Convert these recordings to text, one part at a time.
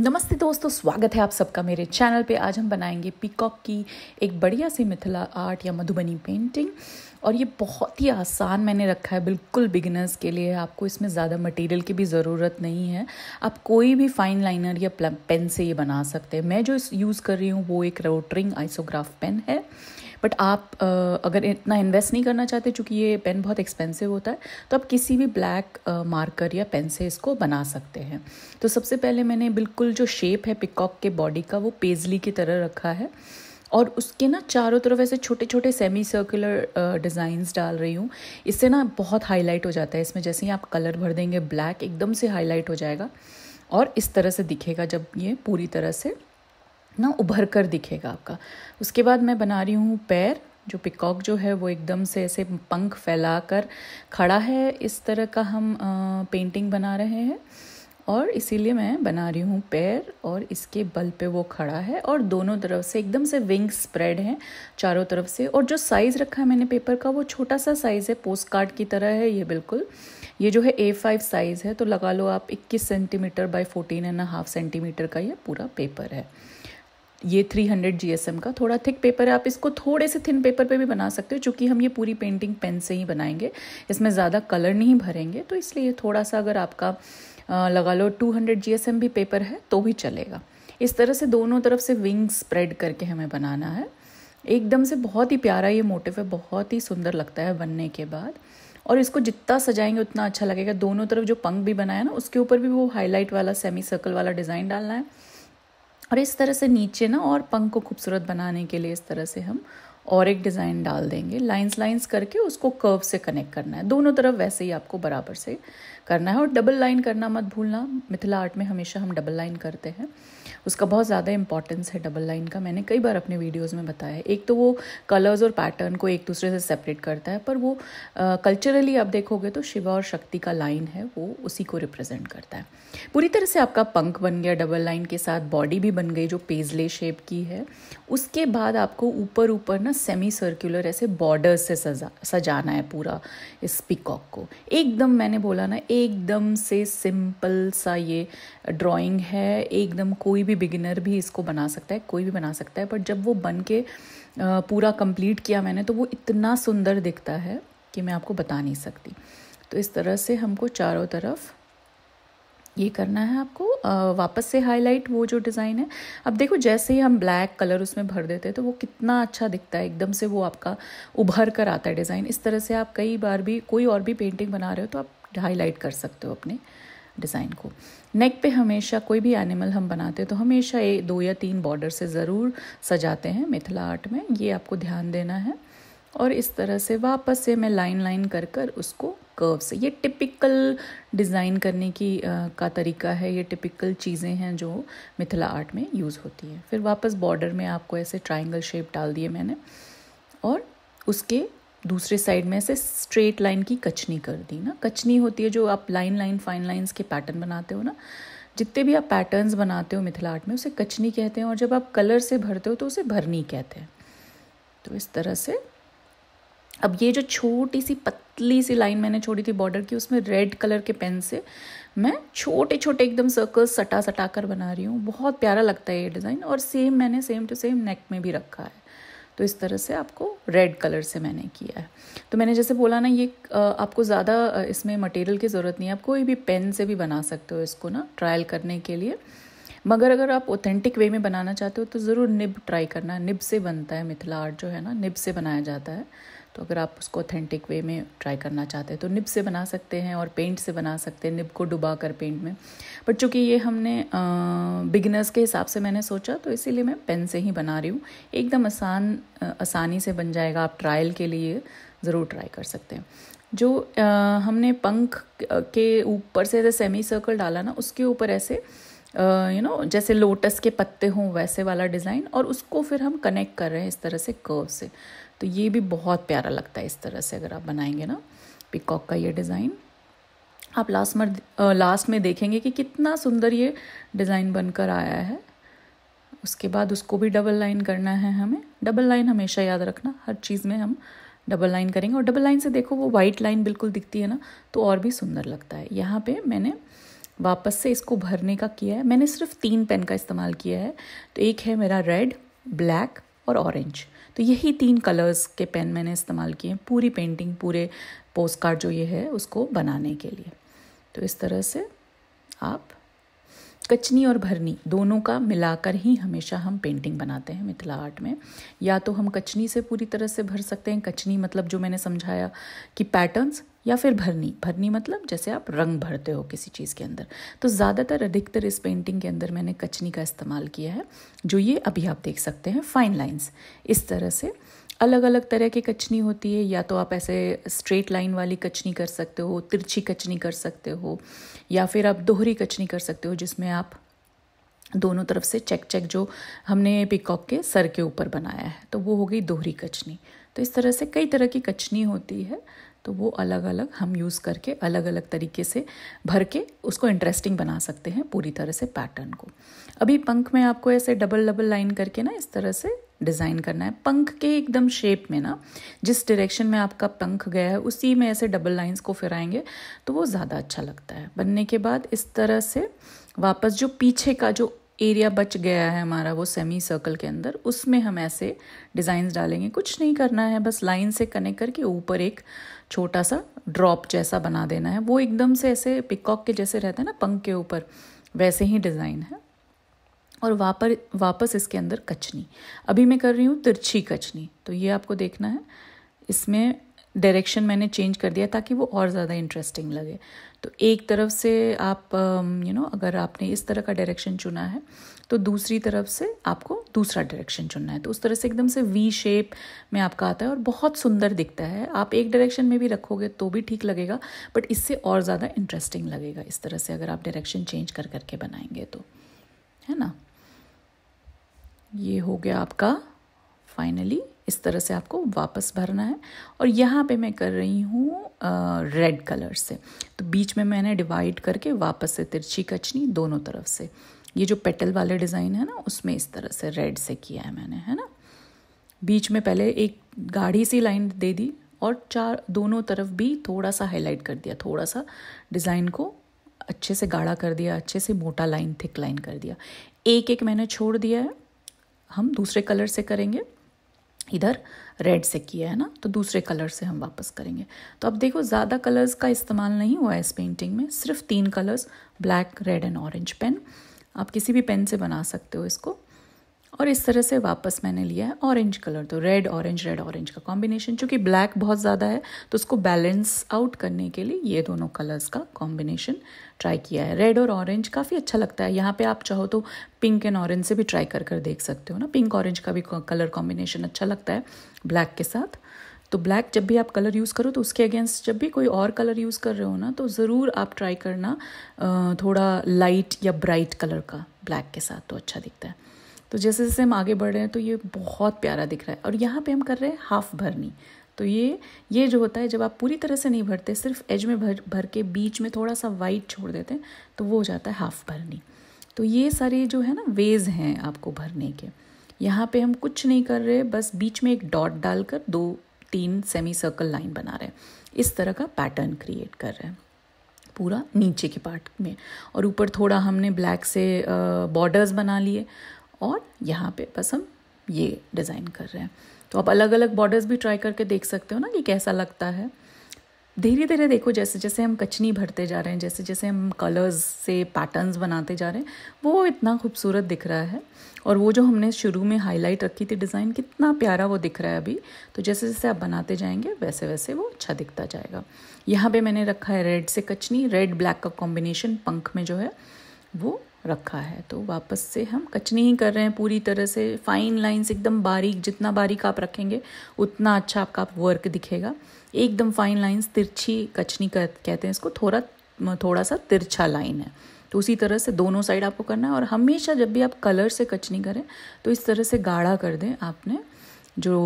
नमस्ते दोस्तों स्वागत है आप सबका मेरे चैनल पे आज हम बनाएंगे पीकॉक की एक बढ़िया सी मिथिला आर्ट या मधुबनी पेंटिंग और ये बहुत ही आसान मैंने रखा है बिल्कुल बिगिनर्स के लिए आपको इसमें ज़्यादा मटेरियल की भी ज़रूरत नहीं है आप कोई भी फाइन लाइनर या पेन से ये बना सकते हैं मैं जो यूज़ कर रही हूँ वो एक रोटरिंग आइसोग्राफ पेन है बट आप uh, अगर इतना इन्वेस्ट नहीं करना चाहते चूँकि ये पेन बहुत एक्सपेंसिव होता है तो आप किसी भी ब्लैक मार्कर uh, या पेन से इसको बना सकते हैं तो सबसे पहले मैंने बिल्कुल जो शेप है पिकॉक के बॉडी का वो पेजली की तरह रखा है और उसके ना चारों तरफ ऐसे छोटे छोटे सेमी सर्कुलर डिज़ाइंस डाल रही हूँ इससे ना बहुत हाईलाइट हो जाता है इसमें जैसे ही आप कलर भर देंगे ब्लैक एकदम से हाईलाइट हो जाएगा और इस तरह से दिखेगा जब ये पूरी तरह से ना उभर कर दिखेगा आपका उसके बाद मैं बना रही हूँ पैर जो पिकॉक जो है वो एकदम से ऐसे पंख फैला कर खड़ा है इस तरह का हम आ, पेंटिंग बना रहे हैं और इसीलिए मैं बना रही हूँ पैर और इसके बल पे वो खड़ा है और दोनों तरफ से एकदम से विंग स्प्रेड हैं चारों तरफ से और जो साइज़ रखा है मैंने पेपर का वो छोटा सा साइज़ है पोस्ट कार्ड की तरह है ये बिल्कुल ये जो है ए फाइव साइज़ है तो लगा लो आप इक्कीस centimetre by fourteen and half centimetre का ये पूरा पेपर है ये 300 जी का थोड़ा थिक पेपर है आप इसको थोड़े से थिन पेपर पे भी बना सकते हो चूंकि हम ये पूरी पेंटिंग पेन से ही बनाएंगे इसमें ज़्यादा कलर नहीं भरेंगे तो इसलिए थोड़ा सा अगर आपका लगा लो 200 जी भी पेपर है तो भी चलेगा इस तरह से दोनों तरफ से विंग स्प्रेड करके हमें बनाना है एकदम से बहुत ही प्यारा ये मोटिव है बहुत ही सुंदर लगता है बनने के बाद और इसको जितना सजाएंगे उतना अच्छा लगेगा दोनों तरफ जो पंख भी बनाया ना उसके ऊपर भी वो हाईलाइट वाला सेमी सर्कल वाला डिज़ाइन डालना है और इस तरह से नीचे ना और पंख को खूबसूरत बनाने के लिए इस तरह से हम और एक डिज़ाइन डाल देंगे लाइंस लाइंस करके उसको कर्व से कनेक्ट करना है दोनों तरफ वैसे ही आपको बराबर से करना है और डबल लाइन करना मत भूलना मिथिला आर्ट में हमेशा हम डबल लाइन करते हैं उसका बहुत ज़्यादा इंपॉर्टेंस है डबल लाइन का मैंने कई बार अपने वीडियोज़ में बताया है एक तो वो कलर्स और पैटर्न को एक दूसरे से सेपरेट करता है पर वो कल्चरली आप देखोगे तो शिवा और शक्ति का लाइन है वो उसी को रिप्रेजेंट करता है पूरी तरह से आपका पंख बन गया डबल लाइन के साथ बॉडी भी बन गई जो पेजले शेप की है उसके बाद आपको ऊपर ऊपर ना सेमी सर्क्यूलर ऐसे बॉर्डर से सजा सजाना है पूरा इस पिकॉक को एकदम मैंने बोला ना एकदम से सिंपल सा ये ड्राइंग है एकदम कोई भी बिगिनर भी इसको बना सकता है कोई भी बना सकता है बट जब वो बन के पूरा कंप्लीट किया मैंने तो वो इतना सुंदर दिखता है कि मैं आपको बता नहीं सकती तो इस तरह से हमको चारों तरफ ये करना है आपको वापस से हाईलाइट वो जो डिज़ाइन है अब देखो जैसे ही हम ब्लैक कलर उसमें भर देते हैं तो वो कितना अच्छा दिखता है एकदम से वो आपका उभर कर आता है डिज़ाइन इस तरह से आप कई बार भी कोई और भी पेंटिंग बना रहे हो तो आप हाईलाइट कर सकते हो अपने डिज़ाइन को नेक पे हमेशा कोई भी एनिमल हम बनाते हैं तो हमेशा ये दो या तीन बॉर्डर से ज़रूर सजाते हैं मिथिला आर्ट में ये आपको ध्यान देना है और इस तरह से वापस से मैं लाइन लाइन कर कर उसको कर्व से ये टिपिकल डिज़ाइन करने की आ, का तरीका है ये टिपिकल चीज़ें हैं जो मिथिला आर्ट में यूज़ होती है फिर वापस बॉर्डर में आपको ऐसे ट्राइंगल शेप डाल दिए मैंने और उसके दूसरे साइड में ऐसे स्ट्रेट लाइन की कचनी कर दी ना कचनी होती है जो आप लाइन लाइन फाइन लाइंस के पैटर्न बनाते हो ना जितने भी आप पैटर्न्स बनाते हो मिथिला आर्ट में उसे कचनी कहते हैं और जब आप कलर से भरते हो तो उसे भरनी कहते हैं तो इस तरह से अब ये जो छोटी सी पतली सी लाइन मैंने छोड़ी थी बॉर्डर की उसमें रेड कलर के पेन से मैं छोटे छोटे एकदम सर्कल सटा सटा कर बना रही हूँ बहुत प्यारा लगता है ये डिज़ाइन और सेम मैंने सेम टू सेम नेक में भी रखा है तो इस तरह से आपको रेड कलर से मैंने किया है तो मैंने जैसे बोला ना ये आपको ज़्यादा इसमें मटेरियल की ज़रूरत नहीं है आप कोई भी पेन से भी बना सकते हो इसको ना ट्रायल करने के लिए मगर अगर आप ऑथेंटिक वे में बनाना चाहते हो तो ज़रूर निब ट्राई करना निब से बनता है मिथिला आर्ट जो है ना निब से बनाया जाता है तो अगर आप उसको ऑथेंटिक वे में ट्राई करना चाहते हैं तो निब से बना सकते हैं और पेंट से बना सकते हैं निब को डुबा कर पेंट में बट चूँकि ये हमने बिगिनर्स के हिसाब से मैंने सोचा तो इसीलिए मैं पेन से ही बना रही हूँ एकदम आसान आसानी से बन जाएगा आप ट्रायल के लिए ज़रूर ट्राई कर सकते हैं जो आ, हमने पंख के ऊपर से ऐसे सेमी सर्कल डाला ना उसके ऊपर ऐसे यू नो जैसे लोटस के पत्ते हों वैसे वाला डिज़ाइन और उसको फिर हम कनेक्ट कर रहे हैं इस तरह से कर्व से तो ये भी बहुत प्यारा लगता है इस तरह से अगर आप बनाएंगे ना पिकॉक का ये डिज़ाइन आप लास्ट में लास्ट में देखेंगे कि कितना सुंदर ये डिज़ाइन बनकर आया है उसके बाद उसको भी डबल लाइन करना है हमें डबल लाइन हमेशा याद रखना हर चीज़ में हम डबल लाइन करेंगे और डबल लाइन से देखो वो वाइट लाइन बिल्कुल दिखती है ना तो और भी सुंदर लगता है यहाँ पे मैंने वापस से इसको भरने का किया है मैंने सिर्फ तीन पेन का इस्तेमाल किया है तो एक है मेरा रेड ब्लैक और ऑरेंज और तो यही तीन कलर्स के पेन मैंने इस्तेमाल किए पूरी पेंटिंग पूरे पोस्ट कार्ड जो ये है उसको बनाने के लिए तो इस तरह से आप कचनी और भरनी दोनों का मिलाकर ही हमेशा हम पेंटिंग बनाते हैं मिथिला आर्ट में या तो हम कचनी से पूरी तरह से भर सकते हैं कचनी मतलब जो मैंने समझाया कि पैटर्न्स या फिर भरनी भरनी मतलब जैसे आप रंग भरते हो किसी चीज़ के अंदर तो ज़्यादातर अधिकतर इस पेंटिंग के अंदर मैंने कचनी का इस्तेमाल किया है जो ये अभी आप देख सकते हैं फाइन लाइन्स इस तरह से अलग अलग तरह की कचनी होती है या तो आप ऐसे स्ट्रेट लाइन वाली कचनी कर सकते हो तिरछी कचनी कर सकते हो या फिर आप दोहरी कचनी कर सकते हो जिसमें आप दोनों तरफ से चेक चेक जो हमने पिकॉक के सर के ऊपर बनाया है तो वो हो गई दोहरी कचनी तो इस तरह से कई तरह की कचनी होती है तो वो अलग अलग हम यूज़ करके अलग अलग तरीके से भर के उसको इंटरेस्टिंग बना सकते हैं पूरी तरह से पैटर्न को अभी पंख में आपको ऐसे डबल डबल लाइन करके ना इस तरह से डिज़ाइन करना है पंख के एकदम शेप में ना जिस डायरेक्शन में आपका पंख गया है उसी में ऐसे डबल लाइंस को फिराएंगे तो वो ज़्यादा अच्छा लगता है बनने के बाद इस तरह से वापस जो पीछे का जो एरिया बच गया है हमारा वो सेमी सर्कल के अंदर उसमें हम ऐसे डिज़ाइंस डालेंगे कुछ नहीं करना है बस लाइन से कनेक्ट करके ऊपर एक छोटा सा ड्रॉप जैसा बना देना है वो एकदम से ऐसे पिकॉक के जैसे रहता है ना पंख के ऊपर वैसे ही डिज़ाइन है और वापर वापस इसके अंदर कचनी अभी मैं कर रही हूँ तिरछी कचनी तो ये आपको देखना है इसमें डायरेक्शन मैंने चेंज कर दिया ताकि वो और ज़्यादा इंटरेस्टिंग लगे तो एक तरफ से आप यू um, नो अगर आपने इस तरह का डायरेक्शन चुना है तो दूसरी तरफ से आपको दूसरा डायरेक्शन चुनना है तो उस तरह से एकदम से वी शेप में आपका आता है और बहुत सुंदर दिखता है आप एक डायरेक्शन में भी रखोगे तो भी ठीक लगेगा बट इससे और ज़्यादा इंटरेस्टिंग लगेगा इस तरह से अगर आप डायरेक्शन चेंज कर करके बनाएंगे तो है ना ये हो गया आपका फाइनली इस तरह से आपको वापस भरना है और यहाँ पे मैं कर रही हूँ रेड कलर से तो बीच में मैंने डिवाइड करके वापस से तिरछी कचनी दोनों तरफ से ये जो पेटल वाले डिज़ाइन है ना उसमें इस तरह से रेड से किया है मैंने है ना बीच में पहले एक गाढ़ी सी लाइन दे दी और चार दोनों तरफ भी थोड़ा सा हाईलाइट कर दिया थोड़ा सा डिज़ाइन को अच्छे से गाढ़ा कर दिया अच्छे से मोटा लाइन थिक लाइन कर दिया एक एक मैंने छोड़ दिया है हम दूसरे कलर से करेंगे इधर रेड से किया है ना तो दूसरे कलर से हम वापस करेंगे तो अब देखो ज़्यादा कलर्स का इस्तेमाल नहीं हुआ है इस पेंटिंग में सिर्फ तीन colours black red and orange pen आप किसी भी पेन से बना सकते हो इसको और इस तरह से वापस मैंने लिया है ऑरेंज कलर तो रेड ऑरेंज रेड ऑरेंज का कॉम्बिनेशन चूँकि ब्लैक बहुत ज़्यादा है तो उसको बैलेंस आउट करने के लिए ये दोनों कलर्स का कॉम्बिनेशन ट्राई किया है रेड और ऑरेंज काफ़ी अच्छा लगता है यहाँ पे आप चाहो तो पिंक एंड ऑरेंज से भी ट्राई कर कर देख सकते हो ना पिंक ऑरेंज का भी कलर कॉम्बिनेशन अच्छा लगता है ब्लैक के साथ तो ब्लैक जब भी आप कलर यूज़ करो तो उसके अगेंस्ट जब भी कोई और कलर यूज़ कर रहे हो ना तो ज़रूर आप ट्राई करना थोड़ा लाइट या ब्राइट कलर का ब्लैक के साथ तो अच्छा दिखता है तो जैसे जैसे हम आगे बढ़ रहे हैं तो ये बहुत प्यारा दिख रहा है और यहाँ पे हम कर रहे हैं हाफ भरनी तो ये ये जो होता है जब आप पूरी तरह से नहीं भरते सिर्फ एज में भर भर के बीच में थोड़ा सा वाइट छोड़ देते हैं तो वो हो जाता है हाफ भरनी तो ये सारे जो है ना वेज हैं आपको भरने के यहाँ पे हम कुछ नहीं कर रहे बस बीच में एक डॉट डालकर दो तीन सेमी सर्कल लाइन बना रहे हैं इस तरह का पैटर्न क्रिएट कर रहे हैं पूरा नीचे के पार्ट में और ऊपर थोड़ा हमने ब्लैक से बॉर्डर्स बना लिए और यहाँ पे बस हम ये डिज़ाइन कर रहे हैं तो आप अलग अलग बॉर्डर्स भी ट्राई करके देख सकते हो ना कि कैसा लगता है धीरे धीरे देखो जैसे जैसे हम कचनी भरते जा रहे हैं जैसे जैसे हम कलर्स से पैटर्न्स बनाते जा रहे हैं वो इतना खूबसूरत दिख रहा है और वो जो हमने शुरू में हाईलाइट रखी थी डिज़ाइन कितना प्यारा वो दिख रहा है अभी तो जैसे जैसे आप बनाते जाएंगे वैसे वैसे वो अच्छा दिखता जाएगा यहाँ पर मैंने रखा है रेड से कचनी रेड ब्लैक का कॉम्बिनेशन पंख में जो है वो रखा है तो वापस से हम कच नहीं कर रहे हैं पूरी तरह से फाइन लाइंस एकदम बारीक जितना बारीक आप रखेंगे उतना अच्छा आपका वर्क दिखेगा एकदम फाइन लाइंस तिरछी कचनी कर, कहते हैं इसको थोड़ा थोड़ा सा तिरछा लाइन है तो उसी तरह से दोनों साइड आपको करना है और हमेशा जब भी आप कलर से कचनी करें तो इस तरह से गाढ़ा कर दें आपने जो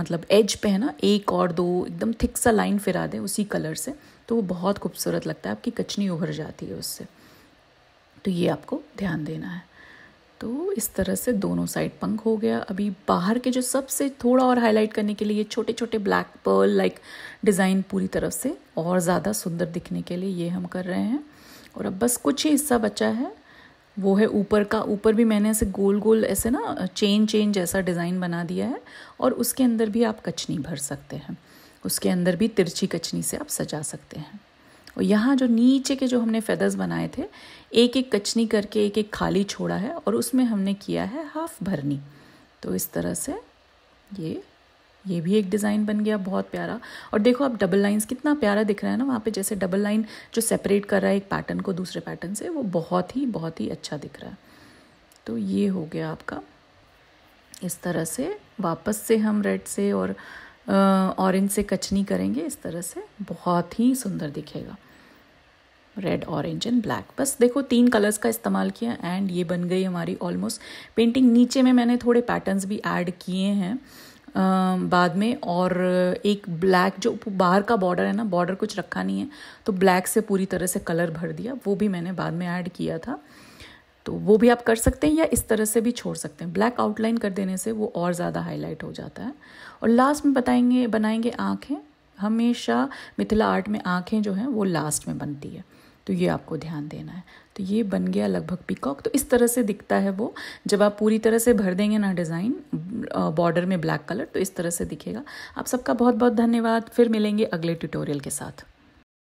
मतलब एज पे है ना एक और दो एकदम थिक सा लाइन फिरा दें उसी कलर से तो वो बहुत खूबसूरत लगता है आपकी कचनी उभर जाती है उससे तो ये आपको ध्यान देना है तो इस तरह से दोनों साइड पंख हो गया अभी बाहर के जो सबसे थोड़ा और हाईलाइट करने के लिए छोटे छोटे ब्लैक पर्ल लाइक डिज़ाइन पूरी तरफ से और ज़्यादा सुंदर दिखने के लिए ये हम कर रहे हैं और अब बस कुछ ही हिस्सा बचा है वो है ऊपर का ऊपर भी मैंने ऐसे गोल गोल ऐसे ना चेन चेन जैसा डिज़ाइन बना दिया है और उसके अंदर भी आप कचनी भर सकते हैं उसके अंदर भी तिरछी कचनी से आप सजा सकते हैं और यहाँ जो नीचे के जो हमने फेदर्स बनाए थे एक एक कचनी करके एक एक खाली छोड़ा है और उसमें हमने किया है हाफ भरनी तो इस तरह से ये ये भी एक डिज़ाइन बन गया बहुत प्यारा और देखो आप डबल लाइंस कितना प्यारा दिख रहा है ना वहाँ पे जैसे डबल लाइन जो सेपरेट कर रहा है एक पैटर्न को दूसरे पैटर्न से वो बहुत ही बहुत ही अच्छा दिख रहा है तो ये हो गया आपका इस तरह से वापस से हम रेड से और ऑरेंज से कचनी करेंगे इस तरह से बहुत ही सुंदर दिखेगा रेड ऑरेंज एंड ब्लैक बस देखो तीन कलर्स का इस्तेमाल किया एंड ये बन गई हमारी ऑलमोस्ट पेंटिंग नीचे में मैंने थोड़े पैटर्न्स भी ऐड किए हैं बाद में और एक ब्लैक जो बाहर का बॉर्डर है ना बॉर्डर कुछ रखा नहीं है तो ब्लैक से पूरी तरह से कलर भर दिया वो भी मैंने बाद में ऐड किया था तो वो भी आप कर सकते हैं या इस तरह से भी छोड़ सकते हैं ब्लैक आउटलाइन कर देने से वो और ज़्यादा हाईलाइट हो जाता है और लास्ट में बताएंगे बनाएंगे आँखें हमेशा मिथिला आर्ट में आँखें जो हैं वो लास्ट में बनती है तो ये आपको ध्यान देना है तो ये बन गया लगभग पिकॉक तो इस तरह से दिखता है वो जब आप पूरी तरह से भर देंगे ना डिज़ाइन बॉर्डर में ब्लैक कलर तो इस तरह से दिखेगा आप सबका बहुत बहुत धन्यवाद फिर मिलेंगे अगले ट्यूटोरियल के साथ